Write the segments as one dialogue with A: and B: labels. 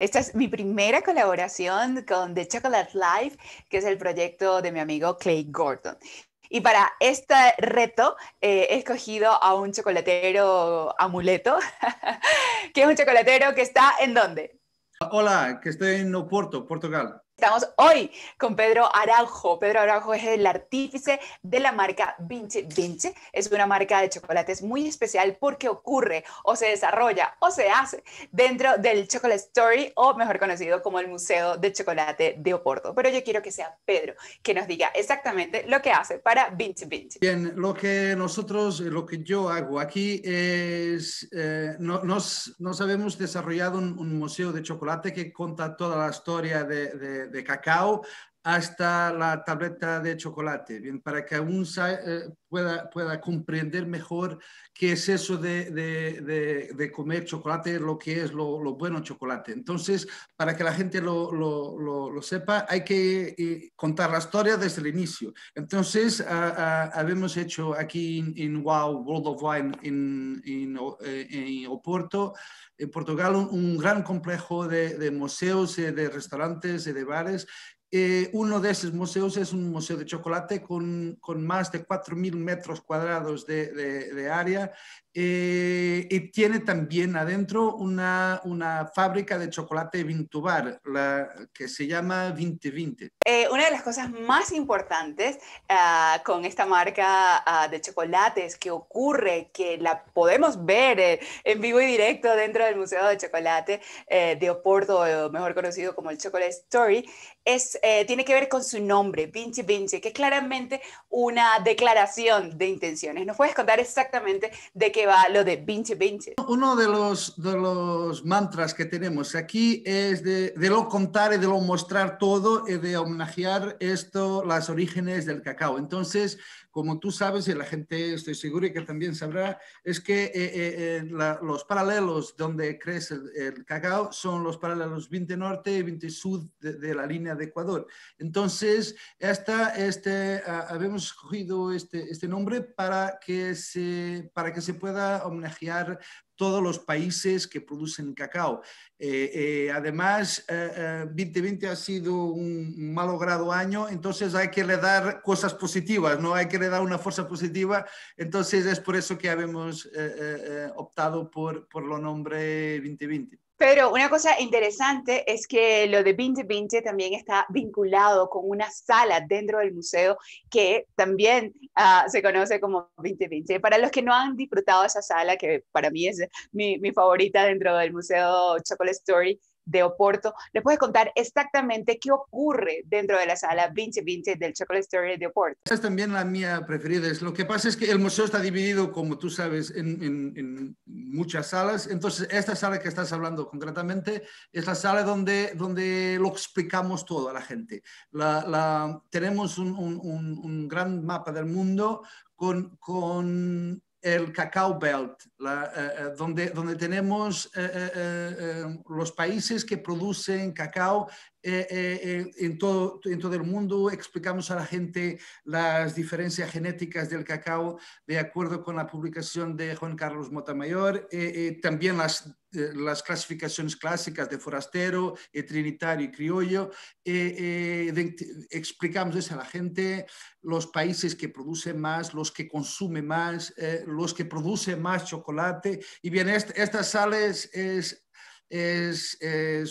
A: Esta es mi primera colaboración con The Chocolate Life, que es el proyecto de mi amigo Clay Gordon. Y para este reto eh, he escogido a un chocolatero amuleto, que es un chocolatero que está en dónde?
B: Hola, que estoy en Oporto, Portugal.
A: Estamos hoy con Pedro Araujo. Pedro Araujo es el artífice de la marca vinci vinci Es una marca de chocolates muy especial porque ocurre o se desarrolla o se hace dentro del Chocolate Story o mejor conocido como el Museo de Chocolate de Oporto. Pero yo quiero que sea Pedro que nos diga exactamente lo que hace para vinci Vinci.
B: Bien, lo que nosotros, eh, lo que yo hago aquí es, eh, no, nos, desarrollado un, museo de chocolate que cuenta toda la historia de de cacau. hasta la tableta de chocolate, bien, para que aún eh, pueda, pueda comprender mejor qué es eso de, comer chocolate, lo que es lo, bueno chocolate. Entonces, para que la gente lo, sepa, hay que eh, contar la historia desde el inicio. Entonces, habíamos hecho aquí en, Wow World of Wine eh, en, Oporto, en Portugal, un, un gran complejo de, museos, de restaurantes, de bares eh, uno de esos museos es un museo de chocolate con, más de 4.000 metros cuadrados de, área eh, y tiene también adentro una, una fábrica de chocolate Vintubar, la que se llama 2020.
A: Eh, una de las cosas más importantes ah, con esta marca ah, de chocolates que ocurre, que la podemos ver eh, en vivo y directo dentro del Museo de Chocolate eh, de Oporto, mejor conocido como el Chocolate Story, es, tiene que ver con su nombre, Vinci Vinci, que es claramente una declaración de intenciones. ¿Nos puedes contar exactamente de qué va lo de pinche
B: Uno de los, de los mantras que tenemos aquí es de, de lo contar y de lo mostrar todo y de homenajear esto, las orígenes del cacao. Entonces, como tú sabes y la gente estoy seguro y que también sabrá, es que eh, eh, eh, los paralelos donde crece el, cacao son los paralelos 20 norte y 20 sur de, la línea de Ecuador. Entonces, esta, este, escogido ah, este, este nombre para que, se, para que se pueda homenajear todos los países que producen cacao. Eh, eh, además, 2020 eh, ha sido un malogrado año, entonces hay que le dar cosas positivas, no hay que le dar una fuerza positiva. Entonces es por eso que habíamos optado por, por lo nombre 2020.
A: Pero una cosa interesante es que lo de 2020 también está vinculado con una sala dentro del museo que también ah, se conoce como 2020. Para los que no han disfrutado esa sala, que para mí es mi favorita dentro del museo Chocolate Story, de Oporto, ¿Le puedes contar exactamente qué ocurre dentro de la sala 2020 del Chocolate
B: Story de Oporto. Esa es también la mía preferida. Es lo que pasa es que el museo está dividido, como tú sabes, en, muchas salas. Entonces, esta sala que estás hablando concretamente es la sala donde, donde lo explicamos todo a la gente. La, tenemos un, un gran mapa del mundo con, con el Cacao Belt, la, eh, eh, donde, donde tenemos eh, los países que producen cacao en, todo, en todo el mundo, explicamos a la gente las diferencias genéticas del cacao de acuerdo con la publicación de Juan Carlos Motamayor, también las las clasificaciones clásicas de forastero, trinitario y criollo. explicamos eso a la gente, los países que producen más, los que consumen más, los que producen más chocolate y bien, este, esta sala es, es,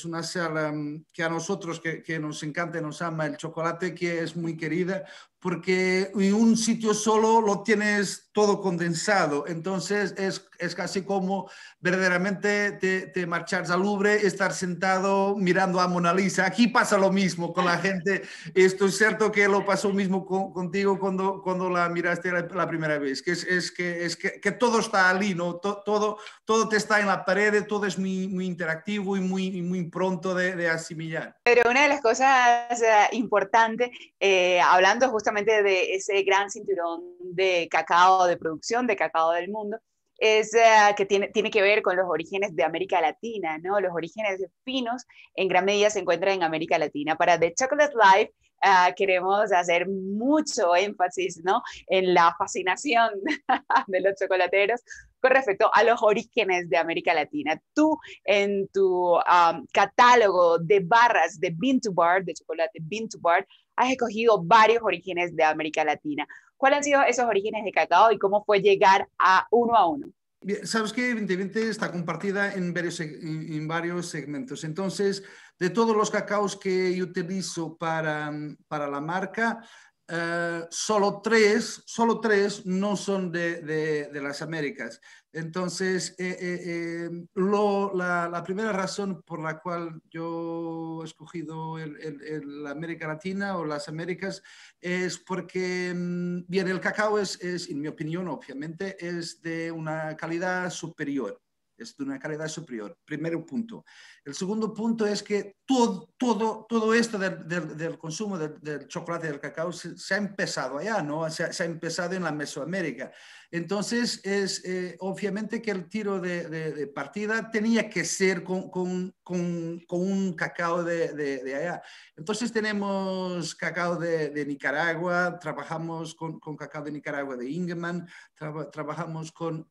B: una sala que a nosotros que, nos encanta, nos ama el chocolate, que es muy querida porque en un sitio solo lo tienes todo condensado. Entonces es, es casi como verdaderamente te, te marchas al Louvre, estar sentado mirando a Mona Lisa. Aquí pasa lo mismo con la gente. Esto es cierto que lo pasó mismo contigo cuando, cuando la miraste la, primera vez, que es, que, es que, que, todo está allí, ¿no? todo, todo, te está en la pared, todo es muy, muy interactivo y muy, muy pronto de, asimilar.
A: Pero una de las cosas eh, importantes, eh, hablando justamente de ese gran cinturón de cacao, de producción de cacao del mundo, es eh, que tiene, tiene que ver con los orígenes de América Latina, ¿no? Los orígenes finos en gran medida se encuentran en América Latina. Para The Chocolate Life ah, queremos hacer mucho énfasis, ¿no? En la fascinación de los chocolateros con respecto a los orígenes de América Latina. Tú en tu ah, catálogo de barras de Bean to Bar, de chocolate Bean to Bar, has escogido varios orígenes de América Latina. ¿Cuáles han sido esos orígenes de cacao y cómo fue llegar a uno a uno?
B: Bien, sabes que 2020 está compartida en varios, en varios segmentos. Entonces, de todos los cacaos que yo utilizo para, para la marca, eh, solo tres, solo tres no son de, las Américas. Entonces, eh, eh, la, primera razón por la cual yo he escogido el, América Latina o las Américas es porque, mm, bien, el cacao es, en mi opinión, obviamente, es de una calidad superior. Es de una calidad superior, primero punto. El segundo punto es que todo, todo, todo esto del, del, consumo del, chocolate y del cacao se, ha empezado allá, ¿no? Se, ha empezado en la Mesoamérica. Entonces, es eh, obviamente que el tiro de, partida tenía que ser con, con, con, un cacao de, de, allá. Entonces, tenemos cacao de, Nicaragua, trabajamos con, cacao de Nicaragua de Ingeman, trabajamos con,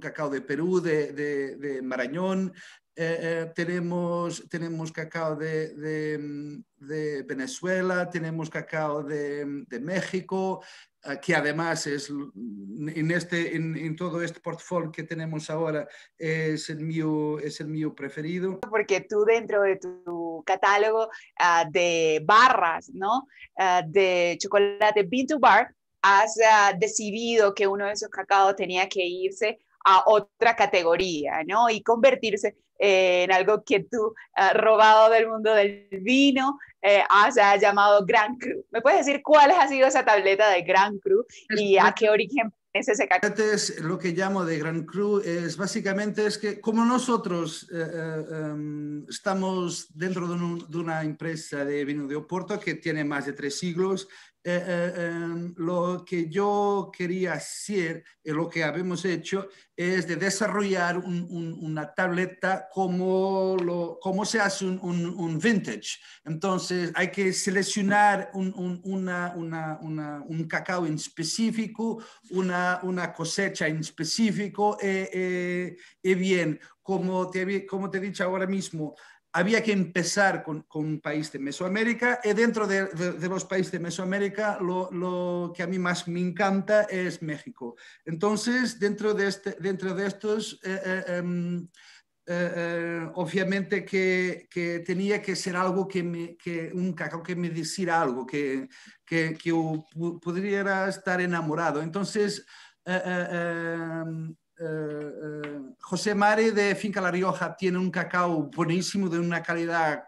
B: cacao de Perú, de, Marañón, eh, eh, tenemos, tenemos cacao de, de, mm, Venezuela, tenemos cacao de, mm, de México, eh, que además es en, este, en, en, todo este portfolio que tenemos ahora es el mío, es el mío preferido. Porque tú dentro
A: de tu catálogo ah, de barras, ¿no? Ah, de chocolate Bean to Bar, has ah, decidido que uno de esos cacaos tenía que irse a otra categoría, ¿no? Y convertirse en algo que tú, has robado del mundo del vino, eh, has llamado Gran Cru. ¿Me puedes decir cuál ha sido esa tableta de Gran Cru y a qué origen es
B: ese este es lo que llamo de Gran Cru es básicamente es que como nosotros eh, eh, em, estamos dentro de, de, una empresa de vino de Oporto que tiene más de tres siglos eh, eh, em, lo que yo quería hacer, eh, lo que habíamos hecho, es de desarrollar una tableta como, lo, cómo se hace un, vintage. Entonces hay que seleccionar un cacao en específico, una, una cosecha en específico, y bien, como te, como te he dicho ahora mismo, había que empezar con, un país de Mesoamérica y dentro de, los países de Mesoamérica lo, que a mí más me encanta es México. Entonces, dentro de, este, dentro de estos, eh, eh, em, eh, obviamente que, tenía que ser algo que me, que un cacao que me dijera algo, que, que, yo pudiera estar enamorado. Entonces, em, eh, eh, José Mari de Finca La Rioja tiene un cacao buenísimo, de una calidad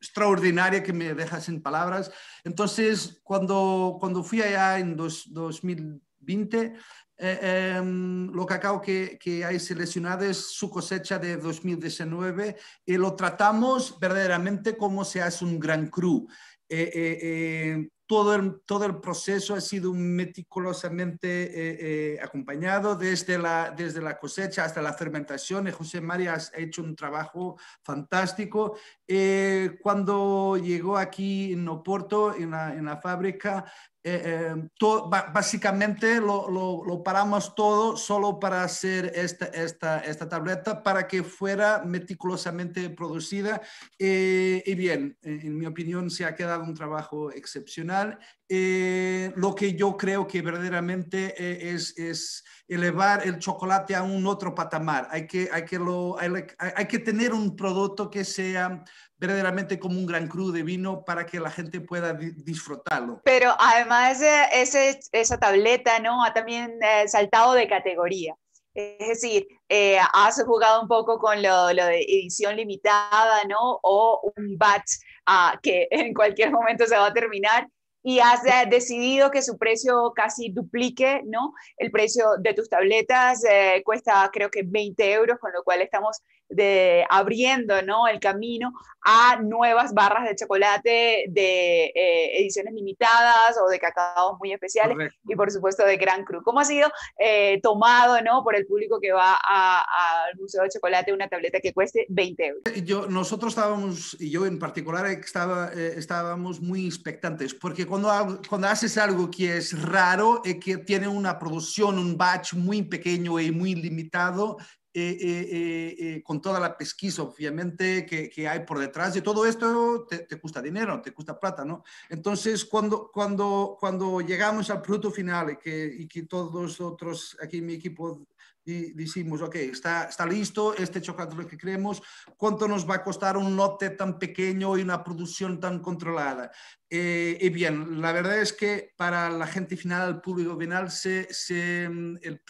B: extraordinaria que me deja sin palabras. Entonces, cuando, cuando fui allá en 2020, eh, em, lo cacao que, hay seleccionado es su cosecha de 2019 y lo tratamos verdaderamente como se hace un gran cru. Eh, todo el, todo el proceso ha sido meticulosamente eh, eh, acompañado, desde la, desde la cosecha hasta la fermentación. Eh, José María ha hecho un trabajo fantástico. cuando llegó aquí en Oporto, en en la fábrica, eh, em, básicamente lo, paramos todo solo para hacer esta, esta, tableta para que fuera meticulosamente producida. Eh, y bien, en mi opinión se ha quedado un trabajo excepcional. Eh, lo que yo creo que verdaderamente es, es, elevar el chocolate a un otro patamar. Hay que, hay que, hay que tener un producto que sea verdaderamente como un gran cru de vino para que la gente pueda disfrutarlo.
A: Pero además esa tableta ¿no? ha también eh, saltado de categoría. Es decir, eh, has jugado un poco con lo, de edición limitada, ¿no? O un batch ah, que en cualquier momento se va a terminar y has eh, decidido que su precio casi duplique, ¿no? El precio de tus tabletas cuesta creo que 20 euros, con lo cual estamos de abriendo ¿no? el camino a nuevas barras de chocolate de eh, ediciones limitadas o de cacao muy especiales y por supuesto de Gran Cru. ¿Cómo ha sido eh, tomado ¿no? por el público que va al Museo de Chocolate una tableta que cueste 20 euros?
B: Eh, yo, nosotros estábamos, y yo en particular estaba, estábamos muy expectantes porque cuando, cuando haces algo que es raro, que tiene una producción, un batch muy pequeño y muy limitado, eh, eh, eh, con toda la pesquisa, obviamente, que, hay por detrás de todo esto, te, cuesta dinero, te cuesta plata, ¿no? Entonces, cuando, cuando, cuando llegamos al producto final y que, que todos nosotros aquí en mi equipo decimos, ok, está, está listo este chocolate que queremos, ¿cuánto nos va a costar un lote tan pequeño y una producción tan controlada? Eh, y bien, la verdad es que para la gente final, el público final, mm, el,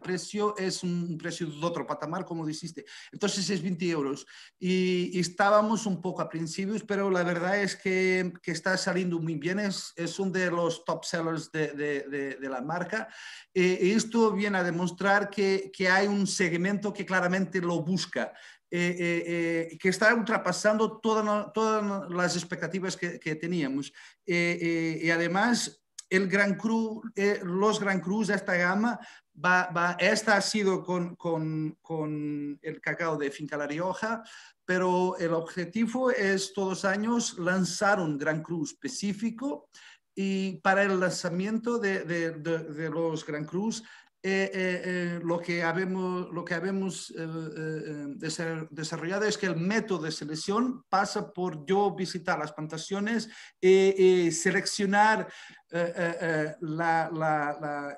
B: precio es un precio de otro patamar, como dijiste. Entonces es 20 euros. Y, estábamos un poco a principios, pero la verdad es que, está saliendo muy bien. Es, es, uno de los top sellers de, la marca. Eh, esto viene a demostrar que, que hay un segmento que claramente lo busca. Eh, eh, eh, que está ultrapasando todas, las expectativas que, teníamos. y además, el Gran los Gran Cruz, de esta gama, esta ha sido con, el cacao de Finca La Rioja, pero el objetivo es todos los años lanzar un Gran Cruz específico y para el lanzamiento de, de los Gran Cruz eh, eh, eh, lo que habemos, lo que habemos desarrollado es que el método de selección pasa por yo visitar las plantaciones y seleccionar eh, eh, eh,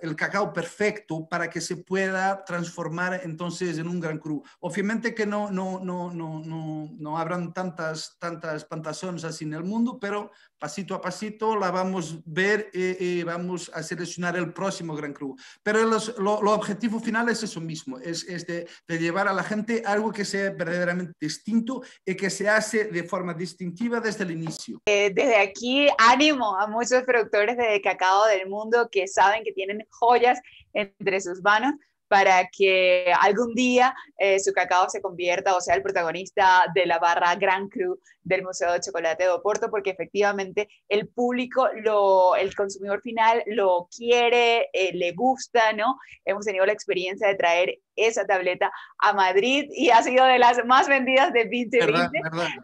B: el cacao perfecto para que se pueda transformar entonces en un gran cru. Obviamente que no, no, no, no, no, no habrán tantas, tantas plantaciones así en el mundo, pero pasito a pasito la vamos a ver y, vamos a seleccionar el próximo gran cru. Pero el objetivo final es eso mismo, es, es de, llevar a la gente algo que sea verdaderamente distinto y que se hace de forma distintiva desde el inicio.
A: desde aquí ánimo a muchos productores de cacao del mundo que saben que tienen joyas entre sus manos para que algún día eh, su cacao se convierta o sea el protagonista de la barra Grand Cru del Museo de Chocolate de Oporto, porque efectivamente el público, lo, el consumidor final lo quiere, eh, le gusta, ¿no? Hemos tenido la experiencia de traer esa tableta a Madrid y ha sido de las más vendidas de 2020.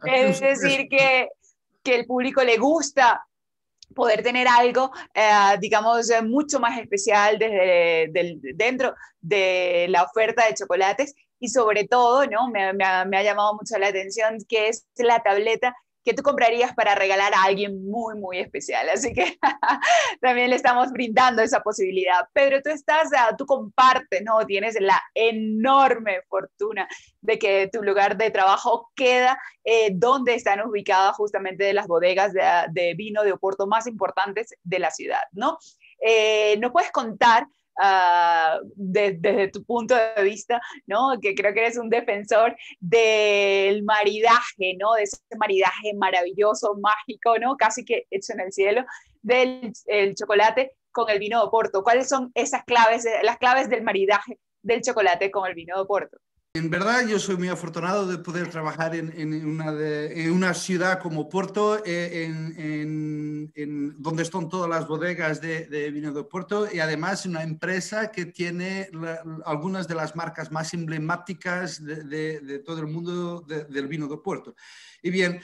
A: Es decir, que, que el público le gusta poder tener algo, eh, digamos, eh, mucho más especial desde dentro de la oferta de chocolates y sobre todo, ¿no? Me, ha, me, ha, llamado mucho la atención que es la tableta que tú comprarías para regalar a alguien muy, muy especial. Así que también le estamos brindando esa posibilidad. Pedro, tú estás, ah, tú compartes, ¿no? Tienes la enorme fortuna de que tu lugar de trabajo queda eh, donde están ubicadas justamente las bodegas ah, de, vino de Oporto más importantes de la ciudad, ¿no? Eh, ¿No puedes contar Ah, desde tu punto de vista, ¿no? Que creo que eres un defensor del maridaje, ¿no? De ese maridaje maravilloso, mágico, ¿no? Casi que hecho en el cielo, del chocolate con el vino de Oporto. ¿Cuáles son esas claves, las claves del maridaje del chocolate con el vino de Oporto?
B: En verdad, yo soy muy afortunado de poder trabajar en, una, en una, ciudad como Puerto eh, en, donde están todas las bodegas de, vino de Puerto y además una empresa que tiene algunas de las marcas más emblemáticas de, todo el mundo del vino de Puerto Y bien,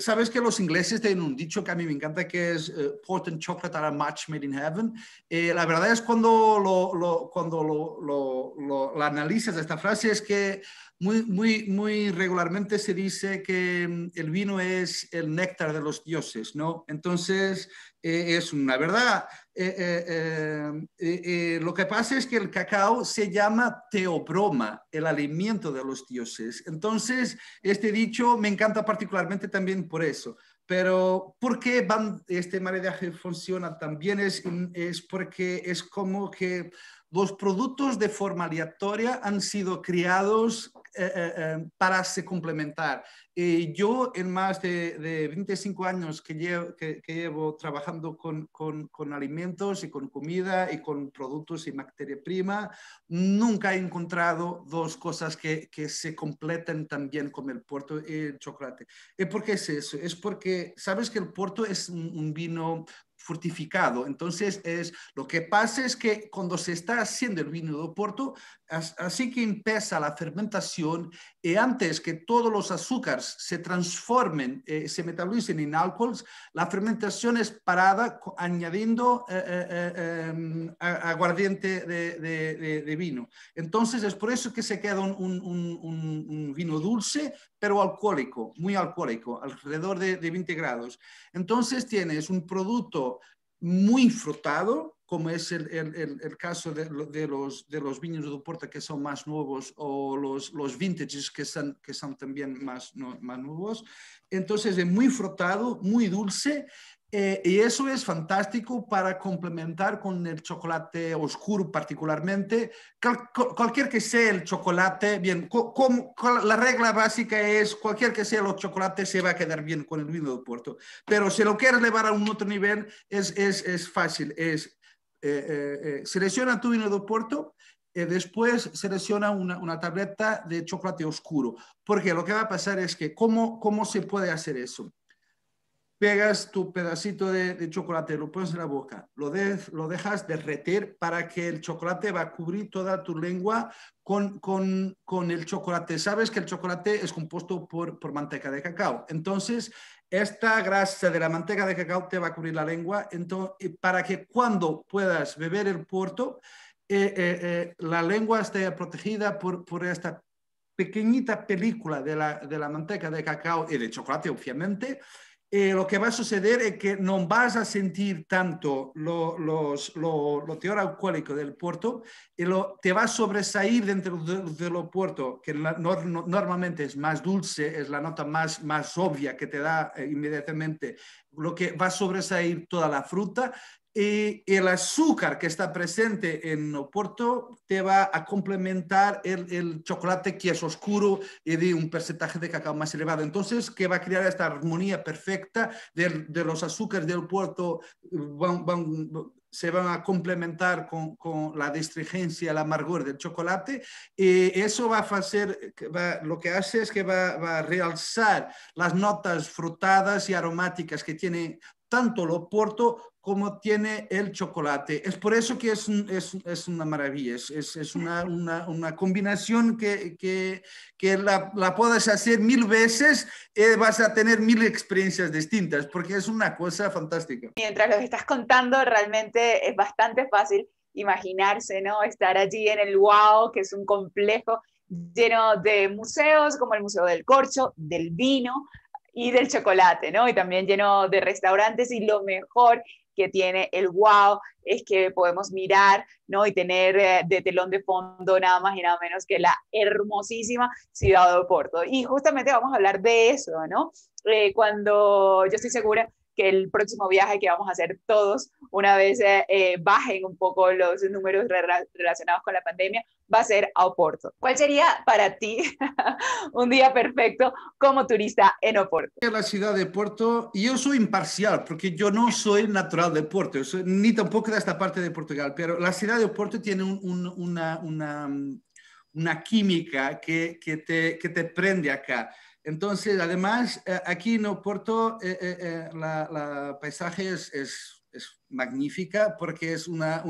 B: sabes que los ingleses tienen un dicho que a mí me encanta que es eh, Port and Chocolate are a match made in heaven. Eh, la verdad es cuando, lo, cuando lo, lo analizas, esta frase es que muy, muy, muy regularmente se dice que mm, el vino es el néctar de los dioses, ¿no? Entonces, eh, es una verdad. Eh, eh, lo que pasa es que el cacao se llama teobroma, el alimento de los dioses. Entonces, este dicho me encanta particularmente también por eso, pero ¿por qué van, este mareaje funciona también? Es, es porque es como que los productos de forma aleatoria han sido creados eh, eh, eh, para se complementar. yo en más de, de 25 años que llevo, trabajando con, alimentos y con comida y con productos y materia prima, nunca he encontrado dos cosas que, se completen tan bien como el puerto y el chocolate. ¿Y por qué es eso? Es porque sabes que el puerto es un vino fortificado. Entonces, es, lo que pasa es que cuando se está haciendo el vino de Oporto, así que empieza la fermentación y antes que todos los azúcares se transformen, eh, se metabolicen en alcohols, la fermentación es parada añadiendo eh, eh, em, aguardiente de, vino. Entonces, es por eso que se queda un vino dulce, pero alcohólico, muy alcohólico, alrededor de, 20 grados. Entonces tienes un producto muy frotado, como es el, caso de, los, de viños de Duporta que son más nuevos o los, los vintages que son, que son también más, más nuevos. Entonces es muy frotado, muy dulce eh, y eso es fantástico para complementar con el chocolate oscuro particularmente, cualquier que sea el chocolate, bien, la regla básica es cualquier que sea el chocolate se va a quedar bien con el vino de puerto. pero si lo quieres llevar a un otro nivel es, es, es fácil, es eh, eh, selecciona tu vino de y después selecciona una, una, tableta de chocolate oscuro, porque lo que va a pasar es que, ¿cómo, cómo se puede hacer eso? pegas tu pedacito de, chocolate, lo pones en la boca, lo, lo dejas derretir para que el chocolate va a cubrir toda tu lengua con, el chocolate. Sabes que el chocolate es compuesto por, manteca de cacao. Entonces, esta grasa de la manteca de cacao te va a cubrir la lengua para que cuando puedas beber el puerto, eh, eh, eh, la lengua esté protegida por, esta pequeñita película de la manteca de cacao y de chocolate, obviamente, eh, lo que va a suceder es que no vas a sentir tanto lo, los, teor alcohólico del puerto y lo, te va a sobresalir dentro de, lo puerto, que normalmente es más dulce, es la nota más, más obvia que te da eh, inmediatamente. Lo que va a sobresalir toda la fruta, y el azúcar que está presente en Oporto te va a complementar el, chocolate que es oscuro y de un porcentaje de cacao más elevado. Entonces, que va a crear esta armonía perfecta de, los azúcares del Oporto, se van a complementar con, la destringencia, el amargor del chocolate y eso va a hacer, lo que hace es que va, va a realzar las notas frutadas y aromáticas que tiene tanto el Oporto como tiene el chocolate. Es por eso que es, es, es una maravilla, es, es una, una, una, combinación que, que, que la, la, puedas hacer mil veces, y eh, vas a tener mil experiencias distintas, porque es una cosa fantástica.
A: Mientras lo estás contando, realmente es bastante fácil imaginarse, ¿no? Estar allí en el WOW, que es un complejo lleno de museos, como el Museo del Corcho, del vino, y del chocolate, ¿no? Y también lleno de restaurantes y lo mejor que tiene el wow, es que podemos mirar, ¿no? Y tener eh, de telón de fondo nada más y nada menos que la hermosísima ciudad de Oporto. Y justamente vamos a hablar de eso, ¿no? Eh, cuando yo estoy segura que el próximo viaje que vamos a hacer todos, una vez eh, eh, bajen un poco los números relacionados con la pandemia, va a ser a Oporto. ¿Cuál sería para ti un día perfecto como turista en Oporto?
B: La ciudad de Oporto, y yo soy imparcial porque yo no soy natural de Oporto, ni tampoco de esta parte de Portugal, pero la ciudad de Oporto tiene una, una, química que, que, te, que te prende acá entonces, además, eh, aquí en Oporto eh, eh, eh, la, paisaje es, magnífica porque es una,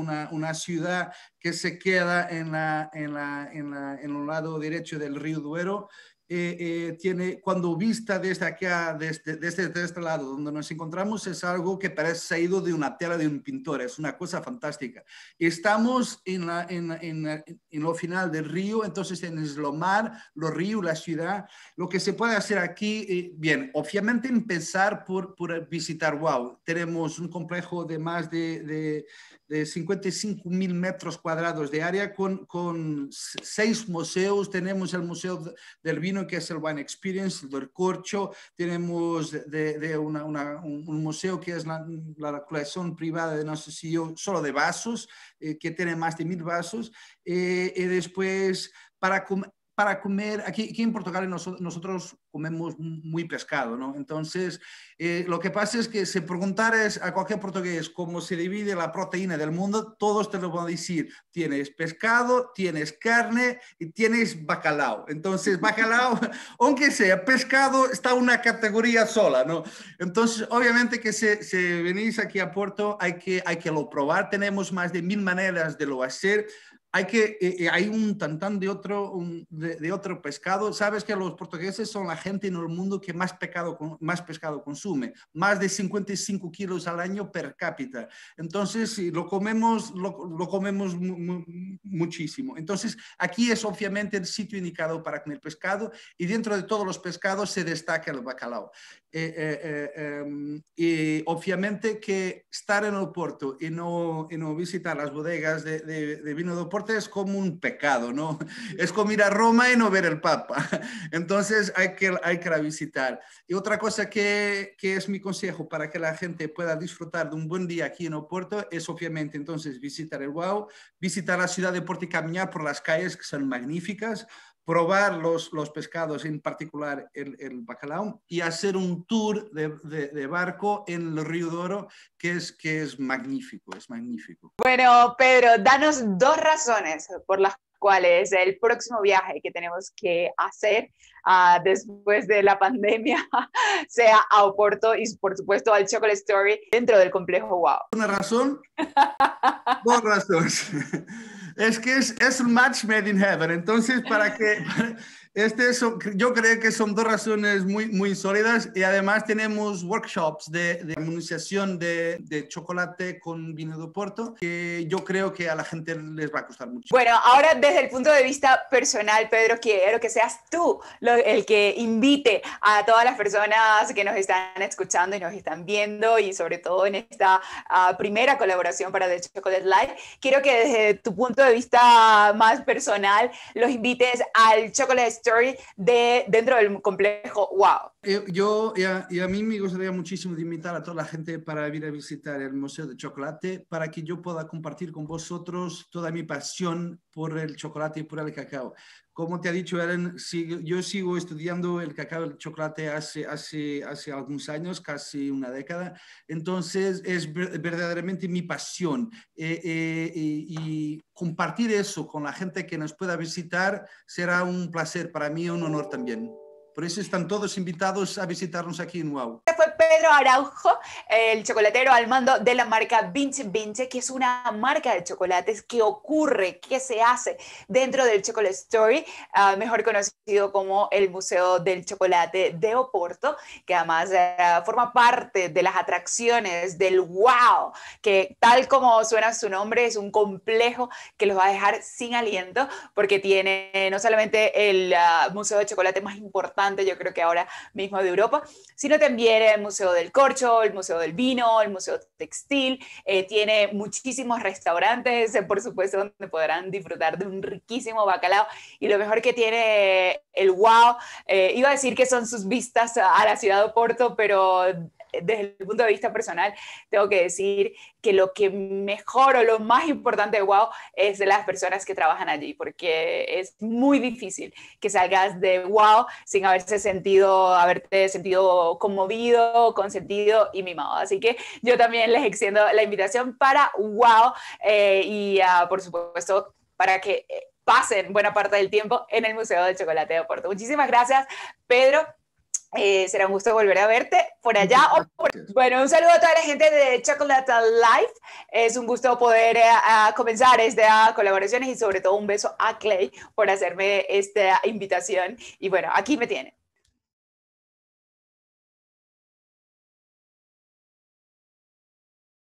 B: ciudad que se queda en, el lado derecho del río Duero eh, eh, tiene, cuando vista desde acá, desde, desde, este lado donde nos encontramos, es algo que parece salido de una tela de un pintor, es una cosa fantástica. Estamos en, la, en, en, en lo final del río, entonces en lo mar, los ríos, la ciudad, lo que se puede hacer aquí, eh, bien, obviamente empezar por, por, visitar, wow, tenemos un complejo de más de de 55 mil metros cuadrados de área con, seis museos. Tenemos el Museo del Vino, que es el Wine Experience, el del Corcho. Tenemos de, un, museo que es la, colección privada de no sé si yo, solo de vasos, eh, que tiene más de mil vasos. Eh, y después, para para comer, aquí, en Portugal nosotros, comemos muy pescado, ¿no? Entonces, eh, lo que pasa es que si preguntares a cualquier portugués cómo se divide la proteína del mundo, todos te lo van a decir, tienes pescado, tienes carne y tienes bacalao. Entonces, bacalao, aunque sea pescado, está una categoría sola, ¿no? Entonces, obviamente que si, venís aquí a Porto, hay que, hay que lo probar, tenemos más de mil maneras de lo hacer hay que, eh, eh, hay un tantán de otro, de, otro pescado. Sabes que los portugueses son la gente en el mundo que más, pescado más pescado consume, más de 55 kilos al año per cápita. Entonces, lo comemos, lo, comemos muchísimo. Entonces, aquí es obviamente el sitio indicado para comer pescado y dentro de todos los pescados se destaca el bacalao. Eh, em, y obviamente que estar en el puerto y no, no visitar las bodegas de, vino de puerto es como un pecado, ¿no? Es como ir a Roma y no ver el Papa. Entonces hay que, hay que visitar. Y otra cosa que, que es mi consejo para que la gente pueda disfrutar de un buen día aquí en Oporto es obviamente entonces visitar el WOW, visitar la ciudad de Porto y caminar por las calles que son magníficas probar los, los pescados, en particular el, bacalao, y hacer un tour de, barco en el Río Doro, que es, que es magnífico, es magnífico.
A: Bueno, Pedro, danos dos razones por las cuales el próximo viaje que tenemos que hacer ah, después de la pandemia sea a Oporto y por supuesto al Chocolate Story dentro del complejo Wow.
B: Una razón, dos razones. es que es, es, un match made in heaven. Entonces, para eh. que, Este es, yo creo que son dos razones muy, muy sólidas y además tenemos workshops de, de de, de, chocolate con vino de Oporto que yo creo que a la gente les va a costar mucho. Bueno,
A: ahora desde el punto de vista personal, Pedro, quiero que seas tú el que invite a todas las personas que nos están escuchando y nos están viendo y sobre todo en esta ah, primera colaboración para The Chocolate Live, quiero que desde tu punto de vista más personal los invites al Chocolate de, dentro del complejo.
B: ¡Wow! Eh, yo, y a, mí me gustaría muchísimo invitar a toda la gente para ir a visitar el Museo de Chocolate para que yo pueda compartir con vosotros toda mi pasión por el chocolate y por el cacao como te ha dicho Eren, yo sigo estudiando el cacao, el chocolate hace, hace, hace algunos años, casi una década. Entonces es verdaderamente mi pasión. Eh, eh, y compartir eso con la gente que nos pueda visitar será un placer para mí, un honor también. Por eso están todos invitados a visitarnos aquí en WOW.
A: Este fue Pedro Araujo, el chocolatero al mando de la marca Vince Vince, que es una marca de chocolates que ocurre, que se hace dentro del Chocolate Story, ah, mejor conocido como el Museo del Chocolate de Oporto, que además ah, forma parte de las atracciones del WOW, que tal como suena su nombre, es un complejo que los va a dejar sin aliento, porque tiene no solamente el ah, Museo de Chocolate más importante, yo creo que ahora mismo de Europa, sino también el Museo del Corcho, el Museo del Vino, el Museo Textil, eh, tiene muchísimos restaurantes, eh, por supuesto, donde podrán disfrutar de un riquísimo bacalao y lo mejor que tiene el wow, eh, iba a decir que son sus vistas a la ciudad de Oporto, pero desde el punto de vista personal, tengo que decir que lo que mejor o lo más importante de WOW es de las personas que trabajan allí, porque es muy difícil que salgas de WOW sin haberse sentido, haberte sentido conmovido, consentido y mimado. Así que yo también les extiendo la invitación para WOW eh, y ah, por supuesto para que eh, pasen buena parte del tiempo en el Museo del Chocolate de Oporto. Muchísimas gracias, Pedro. Eh, será un gusto volver a verte por allá. Bueno, un saludo a toda la gente de Chocolate Life. Es un gusto poder eh, comenzar esta colaboración y sobre todo un beso a Clay por hacerme esta invitación. Y bueno, aquí me tienen.